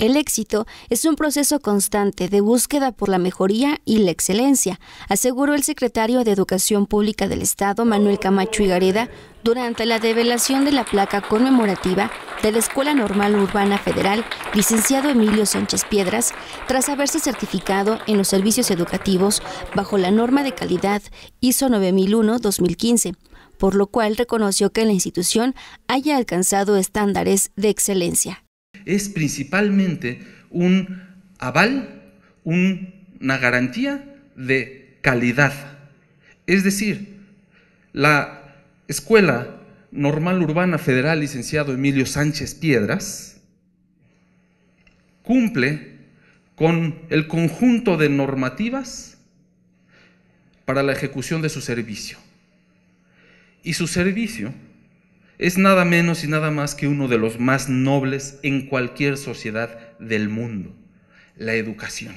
El éxito es un proceso constante de búsqueda por la mejoría y la excelencia, aseguró el secretario de Educación Pública del Estado, Manuel Camacho Igareda durante la develación de la placa conmemorativa de la Escuela Normal Urbana Federal, licenciado Emilio Sánchez Piedras, tras haberse certificado en los servicios educativos bajo la norma de calidad ISO 9001-2015 por lo cual reconoció que la institución haya alcanzado estándares de excelencia es principalmente un aval, una garantía de calidad. Es decir, la Escuela Normal Urbana Federal, licenciado Emilio Sánchez Piedras, cumple con el conjunto de normativas para la ejecución de su servicio. Y su servicio es nada menos y nada más que uno de los más nobles en cualquier sociedad del mundo, la educación.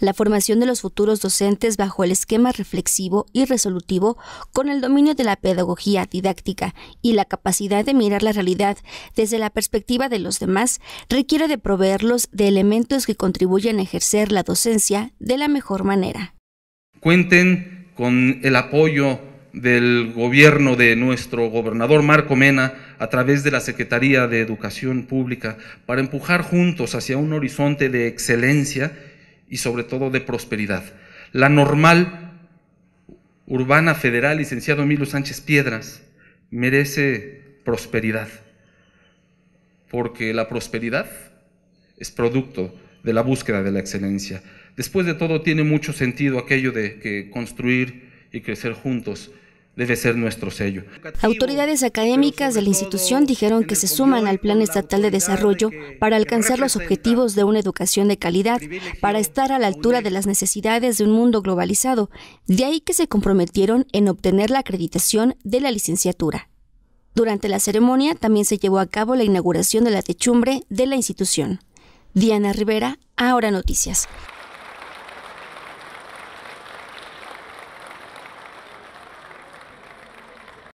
La formación de los futuros docentes bajo el esquema reflexivo y resolutivo, con el dominio de la pedagogía didáctica y la capacidad de mirar la realidad desde la perspectiva de los demás, requiere de proveerlos de elementos que contribuyan a ejercer la docencia de la mejor manera. Cuenten con el apoyo del gobierno de nuestro gobernador Marco Mena a través de la Secretaría de Educación Pública para empujar juntos hacia un horizonte de excelencia y sobre todo de prosperidad. La normal urbana federal, licenciado Emilio Sánchez Piedras, merece prosperidad, porque la prosperidad es producto de la búsqueda de la excelencia. Después de todo, tiene mucho sentido aquello de que construir y crecer juntos debe ser nuestro sello. Autoridades académicas de la institución dijeron que se suman al Plan Estatal de Desarrollo para alcanzar los objetivos de una educación de calidad, para estar a la altura de las necesidades de un mundo globalizado, de ahí que se comprometieron en obtener la acreditación de la licenciatura. Durante la ceremonia también se llevó a cabo la inauguración de la techumbre de la institución. Diana Rivera, Ahora Noticias.